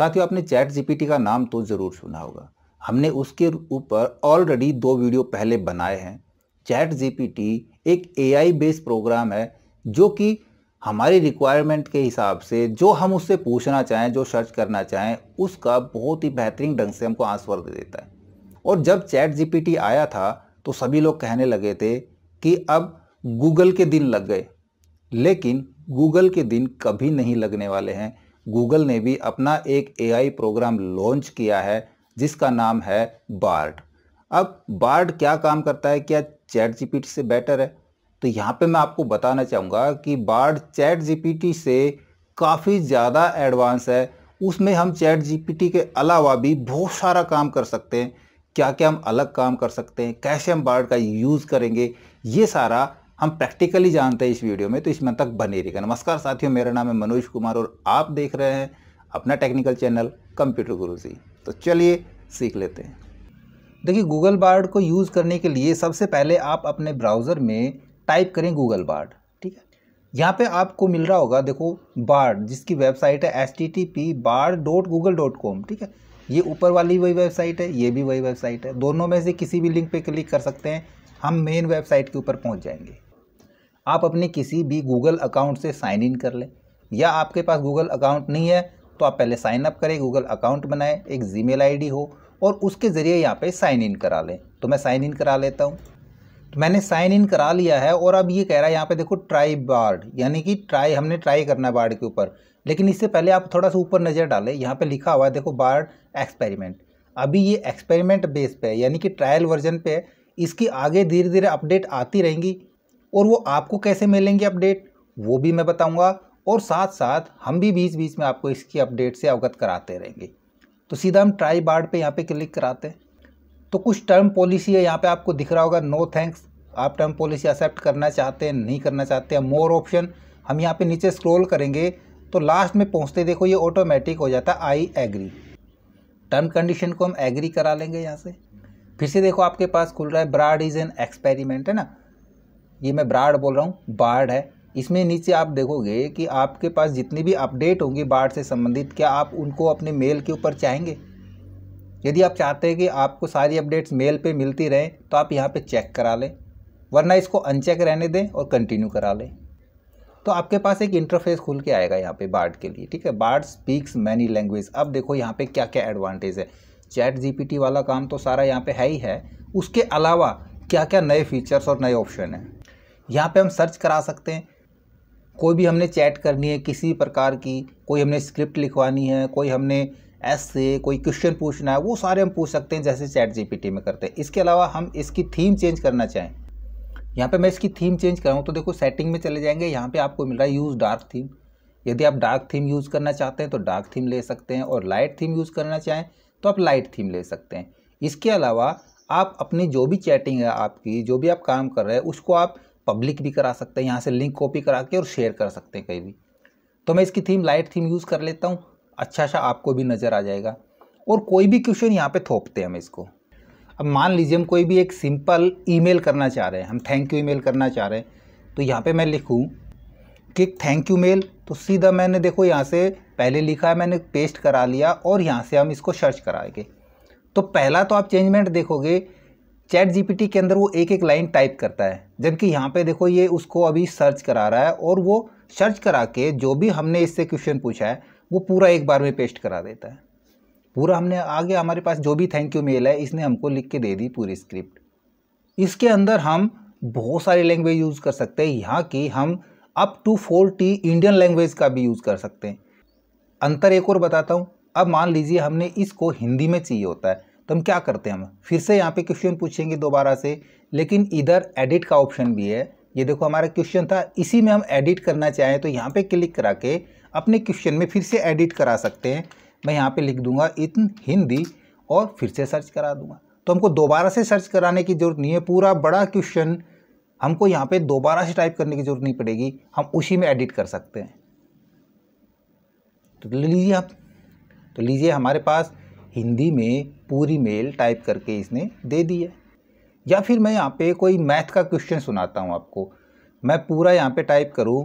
साथियों आपने chat GPT का नाम तो ज़रूर सुना होगा हमने उसके ऊपर ऑलरेडी दो वीडियो पहले बनाए हैं चैट जीपीटी एक एआई बेस्ड प्रोग्राम है जो कि हमारी रिक्वायरमेंट के हिसाब से जो हम उससे पूछना चाहें जो सर्च करना चाहें उसका बहुत ही बेहतरीन ढंग से हमको आंसर दे देता है और जब चैट जीपीटी आया था तो सभी लोग कहने लगे थे कि अब गूगल के दिन लग गए लेकिन गूगल के दिन कभी नहीं लगने वाले हैं गूगल ने भी अपना एक एआई प्रोग्राम लॉन्च किया है जिसका नाम है बार्ड अब बार्ड क्या काम करता है क्या चैट जीपीटी से बेटर है तो यहाँ पे मैं आपको बताना चाहूँगा कि बार्ड चैट जीपीटी से काफ़ी ज़्यादा एडवांस है उसमें हम चैट जीपीटी के अलावा भी बहुत सारा काम कर सकते हैं क्या क्या हम अलग काम कर सकते हैं कैसे हम बार्ड का यूज़ करेंगे ये सारा हम प्रैक्टिकली जानते हैं इस वीडियो में तो इसमें तक बने रहेगा नमस्कार साथियों मेरा नाम है मनोज कुमार और आप देख रहे हैं अपना टेक्निकल चैनल कंप्यूटर गुरु जी तो चलिए सीख लेते हैं देखिए गूगल बार्ड को यूज़ करने के लिए सबसे पहले आप अपने ब्राउज़र में टाइप करें गूगल बार्ड ठीक है यहाँ पे आपको मिल रहा होगा देखो बार्ड जिसकी वेबसाइट है S T T P Bard dot Google dot com ठीक है ये ऊपर वाली वही वेबसाइट है ये भी वही वेबसाइट है दोनों में से किसी भी लिंक पे क्लिक कर सकते हैं हम मेन वेबसाइट के ऊपर पहुँच जाएंगे आप अपने किसी भी गूगल अकाउंट से साइन इन कर लें या आपके पास गूगल अकाउंट नहीं है तो आप पहले साइन अप करें गूगल अकाउंट बनाएं एक जी मेल हो और उसके ज़रिए यहाँ पे साइन इन करा लें तो मैं साइन इन करा लेता हूँ तो मैंने साइन इन करा लिया है और अब ये कह रहा है यहाँ पे देखो ट्राई बार्ड यानी कि ट्राई हमने ट्राई करना है बार्ड के ऊपर लेकिन इससे पहले आप थोड़ा सा ऊपर नज़र डालें यहाँ पे लिखा हुआ है देखो बार्ड एक्सपेरिमेंट अभी ये एक्सपेरिमेंट बेस पे है यानी कि ट्रायल वर्जन पे है इसकी आगे धीरे धीरे अपडेट आती रहेंगी और वो आपको कैसे मिलेंगे अपडेट वो भी मैं बताऊँगा और साथ साथ हम भी बीच बीच में आपको इसकी अपडेट से अवगत कराते रहेंगे तो सीधा हम ट्राई बार्ड पर यहाँ पर क्लिक कराते हैं तो कुछ टर्म पॉलिसी है यहाँ पर आपको दिख रहा होगा नो थैंक्स आप टर्म पॉलिसी एक्सेप्ट करना चाहते हैं नहीं करना चाहते हैं मोर ऑप्शन हम यहाँ पर नीचे स्क्रोल करेंगे तो लास्ट में पहुँचते देखो ये ऑटोमेटिक हो जाता है आई एग्री टर्म कंडीशन को हम एग्री करा लेंगे यहाँ से फिर से देखो आपके पास खुल रहा है ब्राड इज़ एन एक्सपेरिमेंट है ना ये मैं ब्राड बोल रहा हूँ बाढ़ है इसमें नीचे आप देखोगे कि आपके पास जितनी भी अपडेट होंगी बाढ़ से संबंधित क्या आप उनको अपने मेल के ऊपर चाहेंगे यदि आप चाहते हैं कि आपको सारी अपडेट्स मेल पे मिलती रहें तो आप यहाँ पे चेक करा लें वरना इसको अनचेक रहने दें और कंटिन्यू करा लें तो आपके पास एक इंटरफेस खुल के आएगा यहाँ पे बार्ड के लिए ठीक है बार्ड स्पीक्स मैनी लैंग्वेज अब देखो यहाँ पे क्या क्या एडवांटेज है चैट जीपीटी वाला काम तो सारा यहाँ पे है ही है उसके अलावा क्या क्या नए फीचर्स और नए ऑप्शन हैं यहाँ पे हम सर्च करा सकते हैं कोई भी हमने चैट करनी है किसी प्रकार की कोई हमने स्क्रिप्ट लिखवानी है कोई हमने एस से कोई क्वेश्चन पूछना है वो सारे हम पूछ सकते हैं जैसे चैट जीपीटी में करते हैं इसके अलावा हम इसकी थीम चेंज करना चाहें यहाँ पे मैं इसकी थीम चेंज कराऊँ तो देखो सेटिंग में चले जाएंगे यहाँ पे आपको मिल रहा है यूज़ डार्क थीम यदि आप डार्क थीम यूज़ करना चाहते हैं तो डार्क थीम ले सकते हैं और लाइट थीम यूज़ करना चाहें तो आप लाइट थीम ले सकते हैं इसके अलावा आप अपनी जो भी चैटिंग है आपकी जो भी आप काम कर रहे हैं उसको आप पब्लिक भी करा सकते हैं यहाँ से लिंक कॉपी करा के और शेयर कर सकते हैं कहीं भी तो मैं इसकी थीम लाइट थीम यूज़ कर लेता हूँ अच्छा सा आपको भी नज़र आ जाएगा और कोई भी क्वेश्चन यहाँ पर थोपते हैं हम इसको अब मान लीजिए हम कोई भी एक सिंपल ईमेल करना चाह रहे हैं हम थैंक यू ईमेल करना चाह रहे हैं तो यहाँ पे मैं लिखूँ कि थैंक यू मेल तो सीधा मैंने देखो यहाँ से पहले लिखा है मैंने पेस्ट करा लिया और यहाँ से हम इसको सर्च कराएंगे तो पहला तो आप चेंजमेंट देखोगे चैट जीपीटी के अंदर वो एक एक लाइन टाइप करता है जबकि यहाँ पे देखो ये उसको अभी सर्च करा रहा है और वो सर्च करा के जो भी हमने इससे क्वेश्चन पूछा है वो पूरा एक बार में पेस्ट करा देता है पूरा हमने आगे हमारे पास जो भी थैंक यू मेल है इसने हमको लिख के दे दी पूरी स्क्रिप्ट इसके अंदर हम बहुत सारी लैंग्वेज यूज़ कर सकते हैं यहाँ की हम up to forty Indian language का भी यूज़ कर सकते हैं अंतर एक और बताता हूँ अब मान लीजिए हमने इसको हिंदी में चाहिए होता है तो हम क्या करते हैं हम फिर से यहाँ पे क्वेश्चन पूछेंगे दोबारा से लेकिन इधर एडिट का ऑप्शन भी है ये देखो हमारा क्वेश्चन था इसी में हम एडिट करना चाहें तो यहाँ पे क्लिक करा के अपने क्वेश्चन में फिर से एडिट करा सकते हैं मैं यहाँ पे लिख दूंगा इन हिंदी और फिर से सर्च करा दूंगा तो हमको दोबारा से सर्च कराने की ज़रूरत नहीं है पूरा बड़ा क्वेश्चन हमको यहाँ पे दोबारा से टाइप करने की ज़रूरत नहीं पड़ेगी हम उसी में एडिट कर सकते हैं तो ले लीजिए आप तो लीजिए हमारे पास हिंदी में पूरी मेल टाइप करके इसने दे दी है या फिर मैं यहाँ पे कोई मैथ का क्वेश्चन सुनाता हूँ आपको मैं पूरा यहाँ पे टाइप करूँ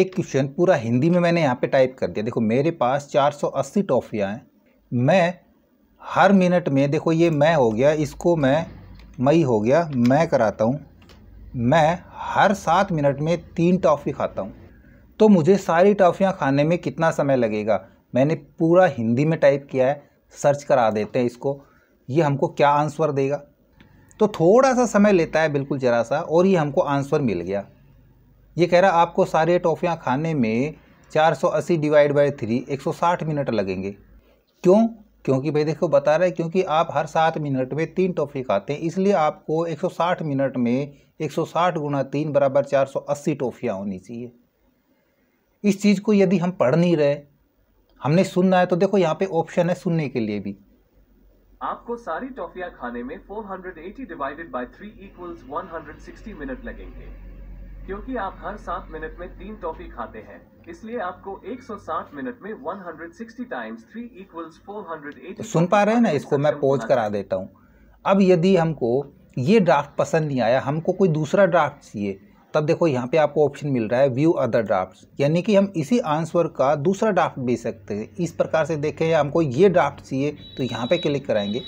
एक क्वेश्चन पूरा हिंदी में मैंने यहाँ पे टाइप कर दिया देखो मेरे पास 480 टॉफियाँ हैं मैं हर मिनट में देखो ये मैं हो गया इसको मैं मई हो गया मैं कराता हूँ मैं हर सात मिनट में तीन टॉफ़ी खाता हूँ तो मुझे सारी टॉफ़ियाँ खाने में कितना समय लगेगा मैंने पूरा हिंदी में टाइप किया है सर्च करा देते हैं इसको ये हमको क्या आंसर देगा तो थोड़ा सा समय लेता है बिल्कुल ज़रा सा और ये हमको आंसर मिल गया ये कह रहा आपको सारे टॉफ़ियाँ खाने में 480 डिवाइड बाई थ्री एक मिनट लगेंगे क्यों क्योंकि भाई देखो बता रहा है क्योंकि आप हर सात मिनट में तीन टॉफ़ी खाते हैं इसलिए आपको 160 मिनट में 160 गुना तीन बराबर चार टॉफ़ियाँ होनी चाहिए इस चीज़ को यदि हम पढ़ नहीं रहे हमने सुनना है तो देखो यहाँ पे ऑप्शन है सुनने के लिए भी आपको सारी टॉफिया खाने में 480 डिवाइडेड बाय 3 इक्वल्स 160 मिनट लगेंगे क्योंकि आप हर सात मिनट में तीन टॉफी खाते हैं इसलिए आपको 160 मिनट में 160 टाइम्स 3 इक्वल्स 480 तो सुन पा रहे हैं ना इसको मैं पॉज करा देता हूँ अब यदि हमको ये ड्राफ्ट पसंद नहीं आया हमको कोई दूसरा ड्राफ्ट चाहिए तब देखो यहाँ पे आपको ऑप्शन मिल रहा है व्यू अदर ड्राफ्ट यानी कि हम इसी आंसर का दूसरा ड्राफ्ट भेज सकते हैं इस प्रकार से देखें हमको ये ड्राफ्ट चाहिए तो यहाँ पे क्लिक कराएंगे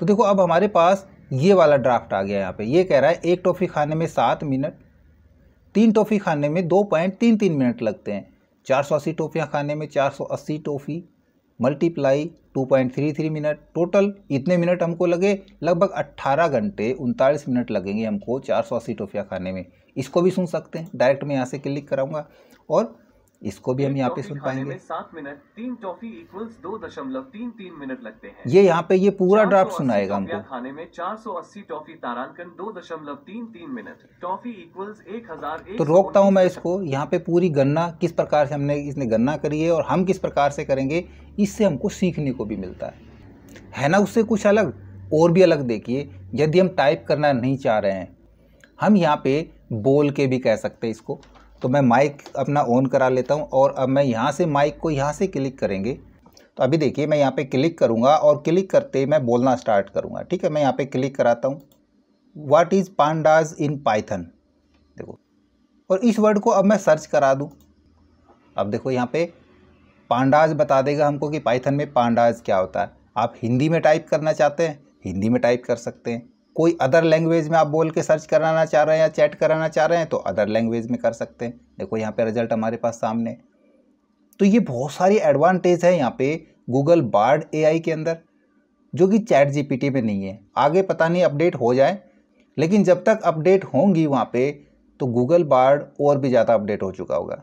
तो देखो अब हमारे पास ये वाला ड्राफ्ट आ गया यहाँ पे ये कह रहा है एक टॉफ़ी खाने में सात मिनट तीन टॉफ़ी खाने में दो पॉइंट तीन तीन मिनट लगते हैं चार सौ अस्सी टॉफ़ियाँ खाने में चार सौ अस्सी टॉफ़ी मल्टीप्लाई 2.33 मिनट टोटल इतने मिनट हमको लगे लगभग 18 घंटे उनतालीस मिनट लगेंगे हमको चार सौ अस्सी टोफिया खाने में इसको भी सुन सकते हैं डायरेक्ट मैं यहाँ से क्लिक कराऊंगा और इसको भी हम यहाँ पे सुन पाएंगे सात मिनट तीन टॉफी इक्वल्स दो दशमलव तीन तीन मिनट लगते हैं ये यहाँ पे ये पूरा ड्राफ्ट सुनाएगा हमको खाने में चार सौ अस्सी टॉफी तारांकन दो दशमलव तीन तीन मिनट टॉफी इक्वल्स एक हजार तो रोकता हूँ मैं इसको यहाँ पे पूरी गणना किस प्रकार से हमने इसने गणना करी है और हम किस प्रकार से करेंगे इससे हमको सीखने को भी मिलता है है ना उससे कुछ अलग और भी अलग देखिए यदि हम टाइप करना नहीं चाह रहे हैं हम यहाँ पे बोल के भी कह सकते हैं इसको तो मैं माइक अपना ऑन करा लेता हूँ और अब मैं यहाँ से माइक को यहाँ से क्लिक करेंगे तो अभी देखिए मैं यहाँ पे क्लिक करूँगा और क्लिक करते ही मैं बोलना स्टार्ट करूँगा ठीक है मैं यहाँ पे क्लिक कराता हूँ what is pandas in Python देखो और इस वर्ड को अब मैं सर्च करा दूँ अब देखो यहाँ पे पांडाज बता देगा हमको कि पाइथन में पांडाज क्या होता है आप हिंदी में टाइप करना चाहते हैं हिंदी में टाइप कर सकते हैं कोई अदर लैंग्वेज में आप बोल के सर्च कराना चाह रहे हैं या चैट कराना चाह रहे हैं तो अदर लैंग्वेज में कर सकते हैं देखो यहाँ पे रिजल्ट हमारे पास सामने तो ये बहुत सारी एडवांटेज है यहाँ पे गूगल बार्ड एआई के अंदर जो कि चैट जीपीटी में नहीं है आगे पता नहीं अपडेट हो जाए लेकिन जब तक अपडेट होंगी वहाँ पर तो गूगल बार्ड और भी ज़्यादा अपडेट हो चुका होगा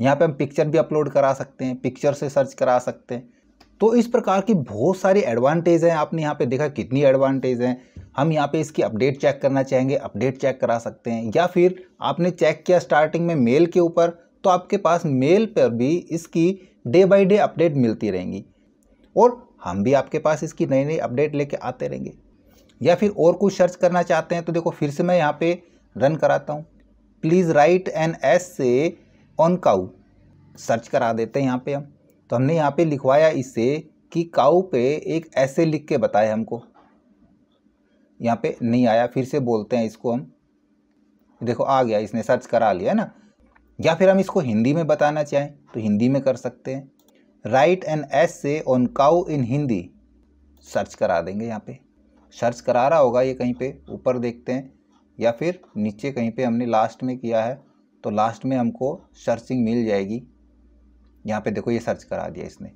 यहाँ पर हम पिक्चर भी अपलोड करा सकते हैं पिक्चर से सर्च करा सकते हैं तो इस प्रकार की बहुत सारी एडवांटेज हैं आपने यहाँ पे देखा कितनी एडवांटेज हैं हम यहाँ पे इसकी अपडेट चेक करना चाहेंगे अपडेट चेक करा सकते हैं या फिर आपने चेक किया स्टार्टिंग में मेल के ऊपर तो आपके पास मेल पर भी इसकी डे बाई डे अपडेट मिलती रहेंगी और हम भी आपके पास इसकी नई नई अपडेट लेके आते रहेंगे या फिर और कुछ सर्च करना चाहते हैं तो देखो फिर से मैं यहाँ पे रन कराता हूँ please write an essay on cow search करा देते हैं यहाँ पे हम तो हमने यहाँ पे लिखवाया इससे कि काऊ पे एक ऐसे लिख के बताया हमको यहाँ पे नहीं आया फिर से बोलते हैं इसको हम देखो आ गया इसने सर्च करा लिया है ना या फिर हम इसको हिंदी में बताना चाहें तो हिंदी में कर सकते हैं write an essay on cow in Hindi search करा देंगे यहाँ पे सर्च करा रहा होगा ये कहीं पे ऊपर देखते हैं या फिर नीचे कहीं पे हमने लास्ट में किया है तो लास्ट में हमको सर्चिंग मिल जाएगी यहाँ पे देखो ये सर्च करा दिया इसने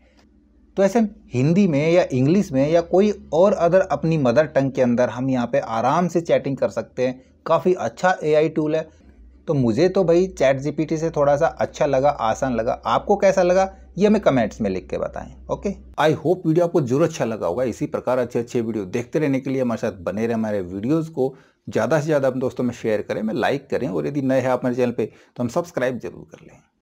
तो ऐसे हिंदी में या इंग्लिश में या कोई और अदर अपनी मदर टंग के अंदर हम यहाँ पे आराम से चैटिंग कर सकते हैं काफ़ी अच्छा एआई टूल है तो मुझे तो भाई चैट जीपीटी से थोड़ा सा अच्छा लगा आसान लगा आपको कैसा लगा ये हमें कमेंट्स में लिख के बताएं ओके आई होप वीडियो आपको जरूर अच्छा लगा होगा इसी प्रकार अच्छे अच्छे वीडियो देखते रहने के लिए हमारे साथ बने रहे हमारे वीडियोज़ को ज़्यादा से ज़्यादा अपने दोस्तों में शेयर करें मैं लाइक करें और यदि नए हैं आप मेरे चैनल पर तो हम सब्सक्राइब जरूर कर लें